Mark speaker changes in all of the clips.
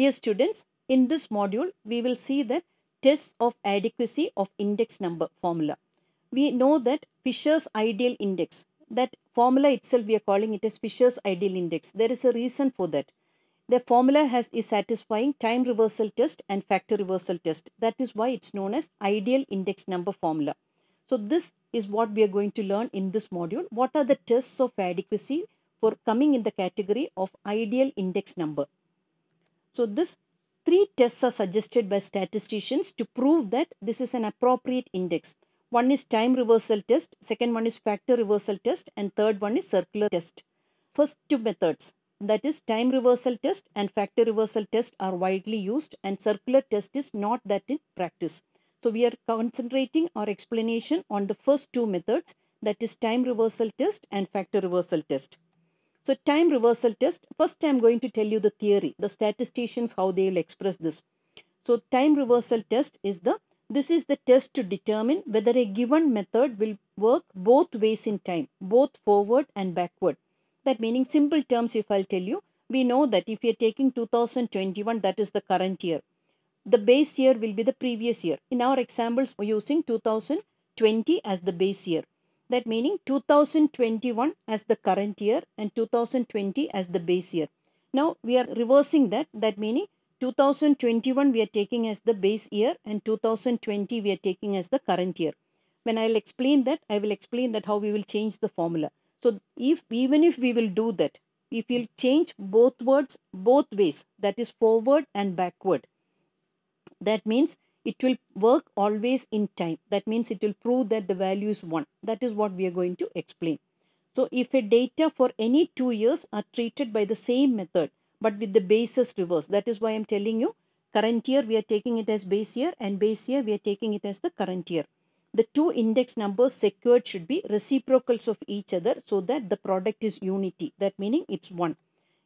Speaker 1: Dear students, in this module, we will see the tests of adequacy of index number formula. We know that Fisher's ideal index, that formula itself we are calling it as Fisher's ideal index. There is a reason for that. The formula has is satisfying time reversal test and factor reversal test. That is why it's known as ideal index number formula. So this is what we are going to learn in this module. What are the tests of adequacy for coming in the category of ideal index number? So this three tests are suggested by statisticians to prove that this is an appropriate index. One is time reversal test, second one is factor reversal test and third one is circular test. First two methods that is time reversal test and factor reversal test are widely used and circular test is not that in practice. So we are concentrating our explanation on the first two methods that is time reversal test and factor reversal test. So time reversal test, first I'm going to tell you the theory, the statisticians, how they will express this. So time reversal test is the, this is the test to determine whether a given method will work both ways in time, both forward and backward. That meaning simple terms if I'll tell you, we know that if you're taking 2021, that is the current year. The base year will be the previous year. In our examples, we're using 2020 as the base year that meaning 2021 as the current year and 2020 as the base year. Now we are reversing that, that meaning 2021 we are taking as the base year and 2020 we are taking as the current year. When I will explain that, I will explain that how we will change the formula. So if even if we will do that, if we'll change both words both ways, that is forward and backward, that means it will work always in time. That means it will prove that the value is 1. That is what we are going to explain. So if a data for any two years are treated by the same method but with the basis reverse, That is why I am telling you current year we are taking it as base year and base year we are taking it as the current year. The two index numbers secured should be reciprocals of each other so that the product is unity. That meaning it's 1.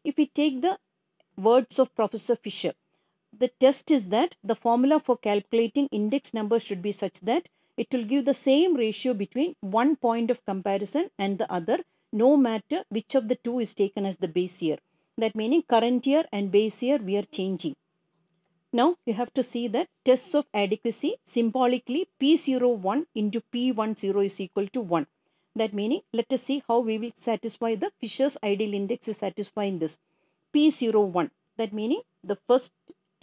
Speaker 1: If we take the words of Professor Fisher, the test is that the formula for calculating index number should be such that it will give the same ratio between one point of comparison and the other no matter which of the two is taken as the base year. That meaning current year and base year we are changing. Now you have to see that tests of adequacy symbolically P01 into P10 is equal to 1. That meaning let us see how we will satisfy the Fisher's ideal index is satisfying this. P01 that meaning the first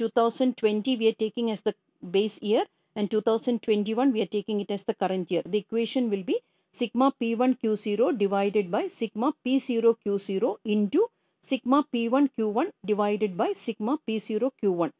Speaker 1: 2020 we are taking as the base year and 2021 we are taking it as the current year. The equation will be sigma P1 Q0 divided by sigma P0 Q0 into sigma P1 Q1 divided by sigma P0 Q1.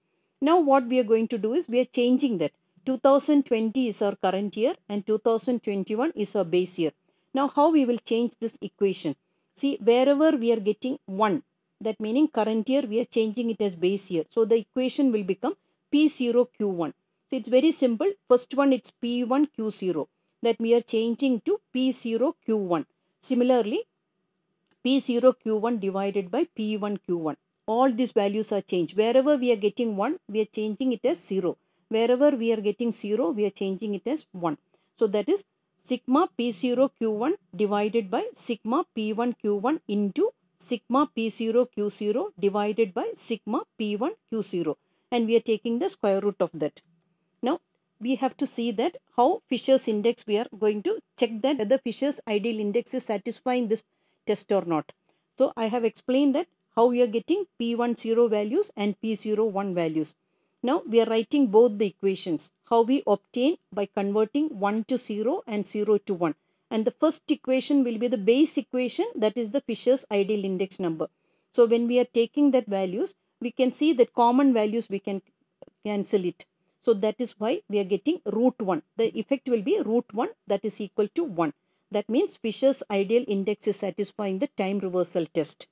Speaker 1: Now what we are going to do is we are changing that. 2020 is our current year and 2021 is our base year. Now how we will change this equation? See wherever we are getting 1 that meaning current year we are changing it as base year. So the equation will become P0 Q1. So it's very simple. First one it's P1 Q0 that we are changing to P0 Q1. Similarly P0 Q1 divided by P1 Q1. All these values are changed. Wherever we are getting 1 we are changing it as 0. Wherever we are getting 0 we are changing it as 1. So that is sigma P0 Q1 divided by sigma P1 Q1 into sigma P0 Q0 divided by sigma P1 Q0 and we are taking the square root of that. Now we have to see that how Fisher's index we are going to check that whether Fisher's ideal index is satisfying this test or not. So I have explained that how we are getting P10 values and P01 values. Now we are writing both the equations how we obtain by converting 1 to 0 and 0 to 1 and the first equation will be the base equation that is the Fisher's ideal index number. So when we are taking that values, we can see that common values we can cancel it. So that is why we are getting root 1. The effect will be root 1 that is equal to 1. That means Fisher's ideal index is satisfying the time reversal test.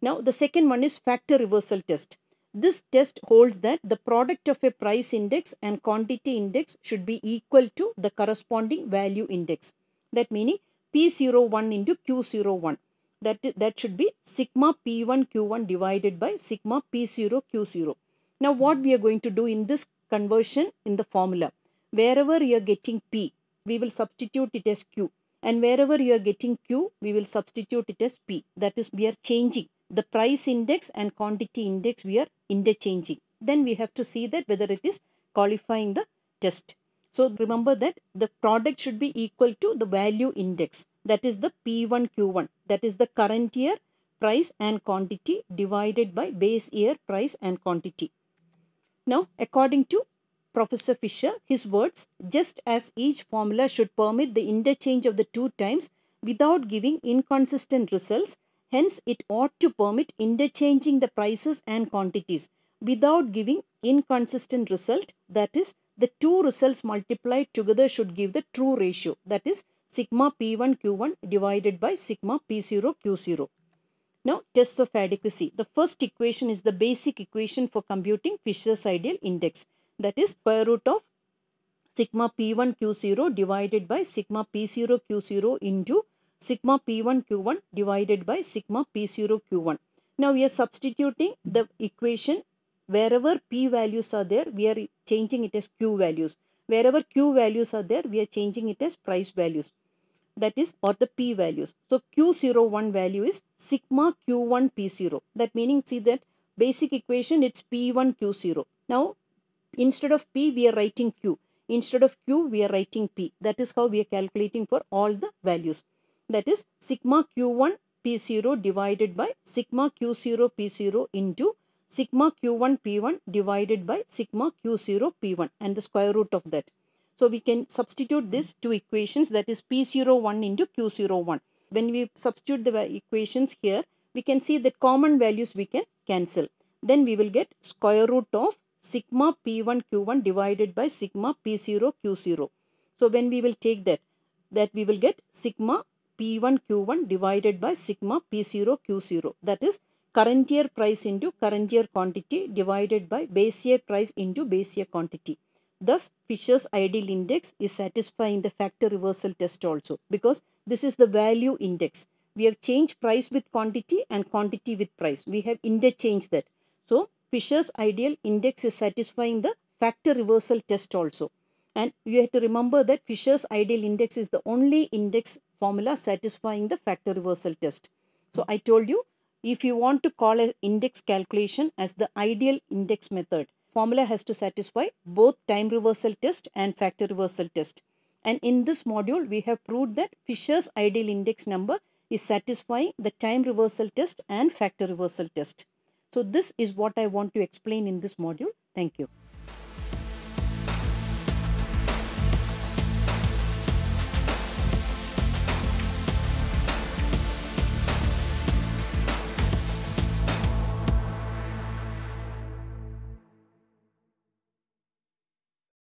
Speaker 1: Now the second one is factor reversal test. This test holds that the product of a price index and quantity index should be equal to the corresponding value index. That meaning P01 into Q01. That, that should be sigma P1 Q1 divided by sigma P0 Q0. Now what we are going to do in this conversion in the formula. Wherever you are getting P, we will substitute it as Q. And wherever you are getting Q, we will substitute it as P. That is, we are changing. The price index and quantity index we are interchanging. Then we have to see that whether it is qualifying the test. So remember that the product should be equal to the value index that is the P1 Q1 that is the current year price and quantity divided by base year price and quantity. Now according to Professor Fisher, his words, just as each formula should permit the interchange of the two times without giving inconsistent results, hence it ought to permit interchanging the prices and quantities without giving inconsistent result that is the two results multiplied together should give the true ratio that is sigma P1 Q1 divided by sigma P0 Q0. Now test of adequacy. The first equation is the basic equation for computing Fisher's ideal index that is square root of sigma P1 Q0 divided by sigma P0 Q0 into sigma P1 Q1 divided by sigma P0 Q1. Now we are substituting the equation wherever p values are there we are changing it as q values wherever q values are there we are changing it as price values that is or the p values so q01 value is sigma q1 p0 that meaning see that basic equation it's p1 q0 now instead of p we are writing q instead of q we are writing p that is how we are calculating for all the values that is sigma q1 p0 divided by sigma q0 p0 into sigma q1 p1 divided by sigma q0 p1 and the square root of that. So we can substitute this two equations that is p01 into q01. When we substitute the equations here, we can see that common values we can cancel. Then we will get square root of sigma p1 q1 divided by sigma p0 q0. So when we will take that, that we will get sigma p1 q1 divided by sigma p0 q0. That is current year price into current year quantity divided by base year price into base year quantity. Thus, Fisher's ideal index is satisfying the factor reversal test also because this is the value index. We have changed price with quantity and quantity with price. We have interchanged that. So, Fisher's ideal index is satisfying the factor reversal test also. And you have to remember that Fisher's ideal index is the only index formula satisfying the factor reversal test. So, I told you if you want to call an index calculation as the ideal index method, formula has to satisfy both time reversal test and factor reversal test. And in this module, we have proved that Fisher's ideal index number is satisfying the time reversal test and factor reversal test. So this is what I want to explain in this module. Thank you.